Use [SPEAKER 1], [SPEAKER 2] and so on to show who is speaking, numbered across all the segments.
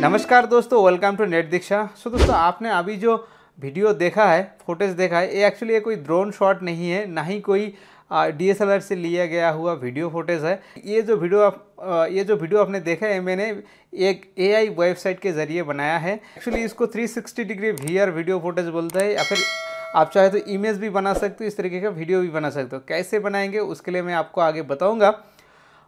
[SPEAKER 1] नमस्कार दोस्तों welcome to net Diksha so दोस्तों आपने अभी जो वीडियो देखा है फोटेज देखा है ये एक्चुअली ये कोई ड्रोन शॉट नहीं है ना ही कोई डी एस एल आर से लिया गया हुआ वीडियो फोटेज है ये जो वीडियो आप आ, ये जो वीडियो आपने देखा है मैंने एक ए आई वेबसाइट के ज़रिए बनाया है एक्चुअली इसको 360 degree V R video footage बोलता है या फिर आप चाहे तो इमेज भी बना सकते हो इस तरीके का वीडियो भी बना सकते हो कैसे बनाएंगे उसके लिए मैं आपको आगे बताऊँगा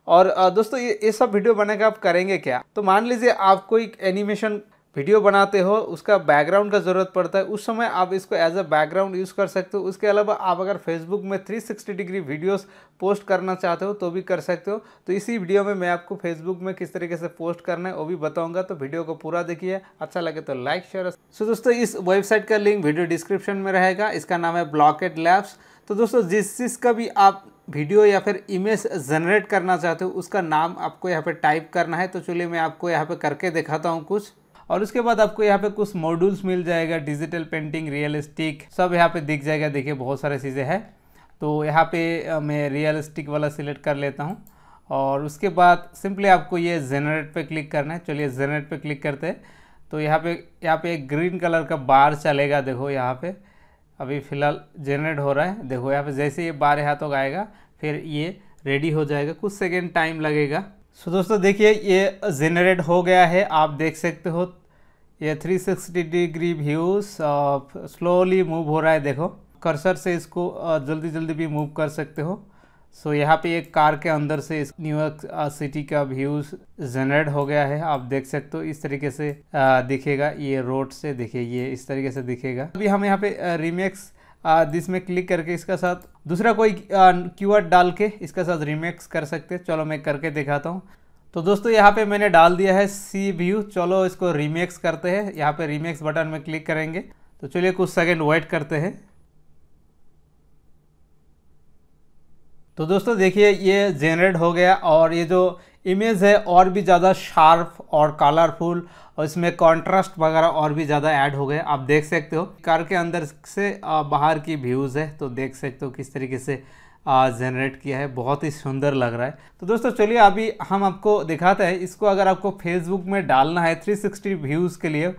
[SPEAKER 1] और दोस्तों ये ये सब वीडियो बनाकर आप करेंगे क्या तो मान लीजिए आप कोई एनिमेशन वीडियो बनाते हो उसका बैकग्राउंड का ज़रूरत पड़ता है उस समय आप इसको एज अ बैकग्राउंड यूज़ कर सकते हो उसके अलावा आप अगर फेसबुक में 360 डिग्री वीडियोस पोस्ट करना चाहते हो तो भी कर सकते हो तो इसी वीडियो में मैं आपको फेसबुक में किस तरीके से पोस्ट करना है वो भी बताऊंगा तो वीडियो को पूरा देखिए अच्छा लगे तो लाइक शेयर सो दोस्तों इस वेबसाइट का लिंक वीडियो डिस्क्रिप्शन में रहेगा इसका नाम है ब्लॉकेट लैब्स तो दोस्तों जिस चीज़ का भी आप वीडियो या फिर इमेज जनरेट करना चाहते हो उसका नाम आपको यहाँ पे टाइप करना है तो चलिए मैं आपको यहाँ पे करके दिखाता हूँ कुछ और उसके बाद आपको यहाँ पे कुछ मॉड्यूल्स मिल जाएगा डिजिटल पेंटिंग रियलिस्टिक सब यहाँ पे दिख जाएगा देखिए बहुत सारे चीज़ें हैं तो यहाँ पे मैं रियलिस्टिक वाला सिलेक्ट कर लेता हूँ और उसके बाद सिंपली आपको ये जेनरेट पे क्लिक करना है चलिए जेनरेट पे क्लिक करते हैं तो यहाँ पे यहाँ पे एक ग्रीन कलर का बार चलेगा देखो यहाँ पर अभी फ़िलहाल जनरेट हो रहा है देखो यहाँ पे जैसे ये बारह हाथों का आएगा फिर ये रेडी हो जाएगा कुछ सेकेंड टाइम लगेगा सो so, दोस्तों देखिए ये जेनरेट हो गया है आप देख सकते हो ये 360 डिग्री व्यूज स्लोली मूव हो रहा है देखो कर्सर से इसको जल्दी जल्दी भी मूव कर सकते हो सो so, यहाँ पे एक कार के अंदर से न्यूयॉर्क सिटी uh, का व्यूज जनरेट हो गया है आप देख सकते हो इस तरीके से uh, दिखेगा ये रोड से दिखे ये इस तरीके से दिखेगा अभी हम यहाँ पे रिमेक्स दिस में क्लिक करके इसका साथ दूसरा कोई क्यू uh, डाल के इसका साथ रिमेक्स कर सकते हैं चलो मैं करके दिखाता हूँ तो दोस्तों यहाँ पे मैंने डाल दिया है सी व्यू चलो इसको रिमेक्स करते हैं यहाँ पे रिमेक्स बटन में क्लिक करेंगे तो चलिए कुछ सेकंड वेट करते हैं तो दोस्तों देखिए ये जेनरेट हो गया और ये जो इमेज है और भी ज़्यादा शार्प और कलरफुल और इसमें कंट्रास्ट वगैरह और भी ज़्यादा ऐड हो गए आप देख सकते हो कार के अंदर से बाहर की व्यूज़ है तो देख सकते हो किस तरीके से जनरेट किया है बहुत ही सुंदर लग रहा है तो दोस्तों चलिए अभी हम आपको दिखाते हैं इसको अगर आपको फेसबुक में डालना है थ्री व्यूज़ के लिए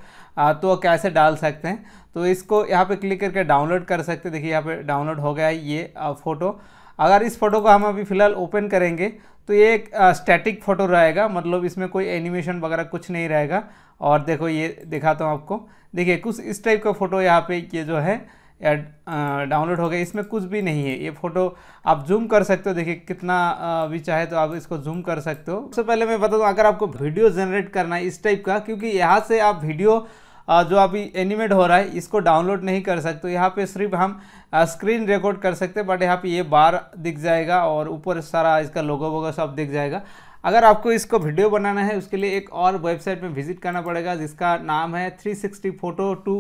[SPEAKER 1] तो कैसे डाल सकते हैं तो इसको यहाँ पर क्लिक करके डाउनलोड कर सकते हैं देखिए यहाँ पर डाउनलोड हो गया है ये फ़ोटो अगर इस फोटो को हम अभी फ़िलहाल ओपन करेंगे तो ये एक स्टैटिक फ़ोटो रहेगा मतलब इसमें कोई एनिमेशन वगैरह कुछ नहीं रहेगा और देखो ये दिखाता हूँ आपको देखिए कुछ इस टाइप का फ़ोटो यहाँ पे ये जो है डाउनलोड हो गया इसमें कुछ भी नहीं है ये फ़ोटो आप जूम कर सकते हो देखिए कितना भी चाहे तो आप इसको जूम कर सकते हो सबसे पहले मैं बता दूँ अगर आपको वीडियो जनरेट करना है इस टाइप का क्योंकि यहाँ से आप वीडियो जो अभी एनिमेट हो रहा है इसको डाउनलोड नहीं कर सकते तो यहाँ पे सिर्फ हम स्क्रीन रिकॉर्ड कर सकते बट यहाँ पे ये बार दिख जाएगा और ऊपर सारा इसका लोगो वोगो सब दिख जाएगा अगर आपको इसको वीडियो बनाना है उसके लिए एक और वेबसाइट में विजिट करना पड़ेगा जिसका नाम है 360 फोटो टू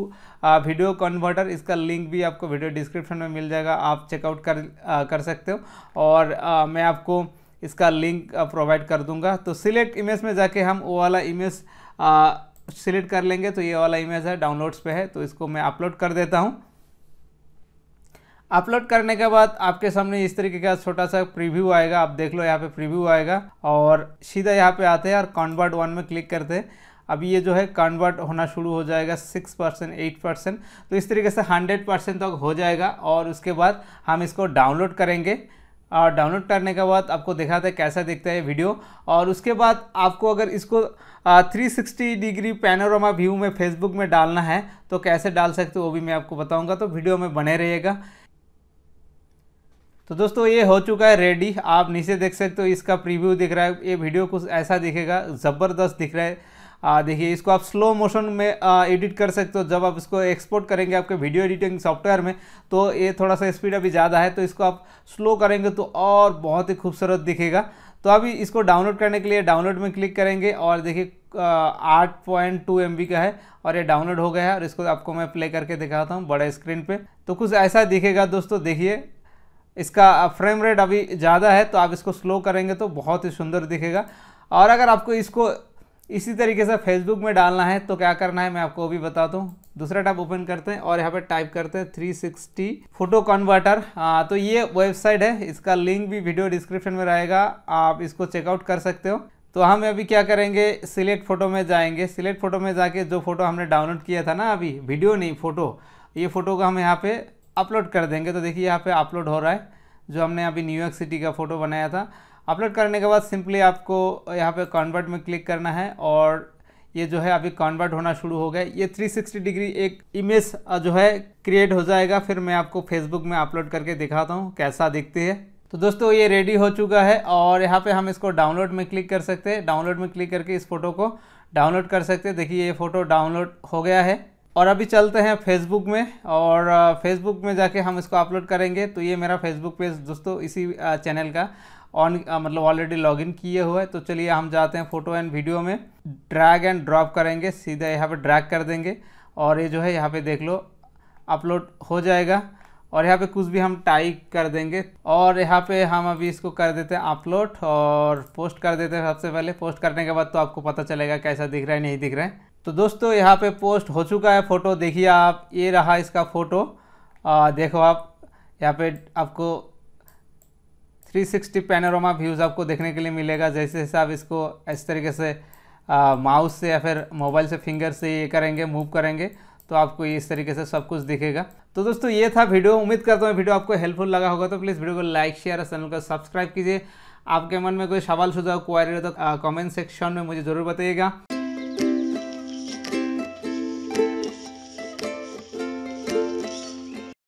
[SPEAKER 1] वीडियो कन्वर्टर इसका लिंक भी आपको वीडियो डिस्क्रिप्शन में मिल जाएगा आप चेकआउट कर आ, कर सकते हो और आ, मैं आपको इसका लिंक प्रोवाइड कर दूंगा तो सिलेक्ट इमेज में जाके हम वो वाला इमेज आ, सिलेक्ट कर लेंगे तो ये वाला इमेज है डाउनलोड्स पे है तो इसको मैं अपलोड कर देता हूँ अपलोड करने के बाद आपके सामने इस तरीके का छोटा सा प्रीव्यू आएगा आप देख लो यहाँ पे प्रीव्यू आएगा और सीधा यहाँ पे आते हैं और कॉन्वर्ट वन में क्लिक करते हैं अब ये जो है कन्वर्ट होना शुरू हो जाएगा सिक्स परसेंट एट परसेंट तो इस तरीके से हंड्रेड परसेंट तक हो जाएगा और उसके बाद हम इसको डाउनलोड करेंगे और डाउनलोड करने के बाद आपको दिखाते हैं कैसा दिखता है वीडियो और उसके बाद आपको अगर इसको आ, 360 डिग्री पैनोरामा व्यू में फेसबुक में डालना है तो कैसे डाल सकते हो वो भी मैं आपको बताऊंगा तो वीडियो में बने रहिएगा तो दोस्तों ये हो चुका है रेडी आप नीचे देख सकते हो इसका प्रीव्यू दिख रहा है ये वीडियो कुछ ऐसा दिखेगा ज़बरदस्त दिख रहा है देखिए इसको आप स्लो मोशन में एडिट कर सकते हो जब आप इसको एक्सपोर्ट करेंगे आपके वीडियो एडिटिंग सॉफ्टवेयर में तो ये थोड़ा सा स्पीड अभी ज़्यादा है तो इसको आप स्लो करेंगे तो और बहुत ही खूबसूरत दिखेगा तो अभी इसको डाउनलोड करने के लिए डाउनलोड में क्लिक करेंगे और देखिए आठ पॉइंट टू एम का है और ये डाउनलोड हो गया है और इसको आपको मैं प्ले करके दिखाता हूँ बड़े स्क्रीन पे तो कुछ ऐसा दिखेगा दोस्तों देखिए इसका फ्रेम रेट अभी ज़्यादा है तो आप इसको स्लो करेंगे तो बहुत ही सुंदर दिखेगा और अगर आपको इसको इसी तरीके से फेसबुक में डालना है तो क्या करना है मैं आपको भी बता दूँ दूसरा टैब ओपन करते हैं और यहाँ पे टाइप करते हैं 360 फोटो कन्वर्टर तो ये वेबसाइट है इसका लिंक भी वीडियो डिस्क्रिप्शन में रहेगा आप इसको चेकआउट कर सकते हो तो हम अभी क्या करेंगे सिलेक्ट फ़ोटो में जाएंगे सिलेक्ट फ़ोटो में जाके जो फ़ोटो हमने डाउनलोड किया था ना अभी वीडियो नहीं फ़ोटो ये फ़ोटो का हम यहाँ पे अपलोड कर देंगे तो देखिए यहाँ पे अपलोड हो रहा है जो हमने अभी न्यूयॉर्क सिटी का फ़ोटो बनाया था अपलोड करने के बाद सिंपली आपको यहाँ पे कन्वर्ट में क्लिक करना है और ये जो है अभी कन्वर्ट होना शुरू हो गया ये 360 डिग्री एक इमेज जो है क्रिएट हो जाएगा फिर मैं आपको फेसबुक में अपलोड करके दिखाता हूँ कैसा दिखती है तो दोस्तों ये रेडी हो चुका है और यहाँ पे हम इसको डाउनलोड में क्लिक कर सकते हैं डाउनलोड में क्लिक करके इस फोटो को डाउनलोड कर सकते हैं देखिए ये फ़ोटो डाउनलोड हो गया है और अभी चलते हैं फेसबुक में और फेसबुक में जाके हम इसको अपलोड करेंगे तो ये मेरा फेसबुक पेज दोस्तों इसी चैनल का ऑन मतलब ऑलरेडी लॉगिन किए हुआ है तो चलिए हम जाते हैं फोटो एंड वीडियो में ड्रैग एंड ड्रॉप करेंगे सीधा यहाँ पे ड्रैग कर देंगे और ये जो है यहाँ पे देख लो अपलोड हो जाएगा और यहाँ पे कुछ भी हम टाइप कर देंगे और यहाँ पे हम अभी इसको कर देते हैं अपलोड और पोस्ट कर देते हैं सबसे पहले पोस्ट करने के बाद तो आपको पता चलेगा कैसा दिख रहा है नहीं दिख रहा है तो दोस्तों यहाँ पे पोस्ट हो चुका है फ़ोटो देखिए आप ये रहा इसका फ़ोटो देखो आप यहाँ पे आपको 360 पैनोरामा व्यूज़ आपको देखने के लिए मिलेगा जैसे जैसे आप इसको इस तरीके से माउस से या फिर मोबाइल से फिंगर से ये करेंगे मूव करेंगे तो आपको इस तरीके से सब कुछ दिखेगा तो दोस्तों ये था वीडियो उम्मीद करता हूँ वीडियो आपको हेल्पफुल लगा होगा तो प्लीज़ वीडियो को लाइक शेयर और चैनल को सब्सक्राइब कीजिए आपके मन में कोई सवाल सुझाव क्वारी हो तो कमेंट सेक्शन में मुझे ज़रूर बताइएगा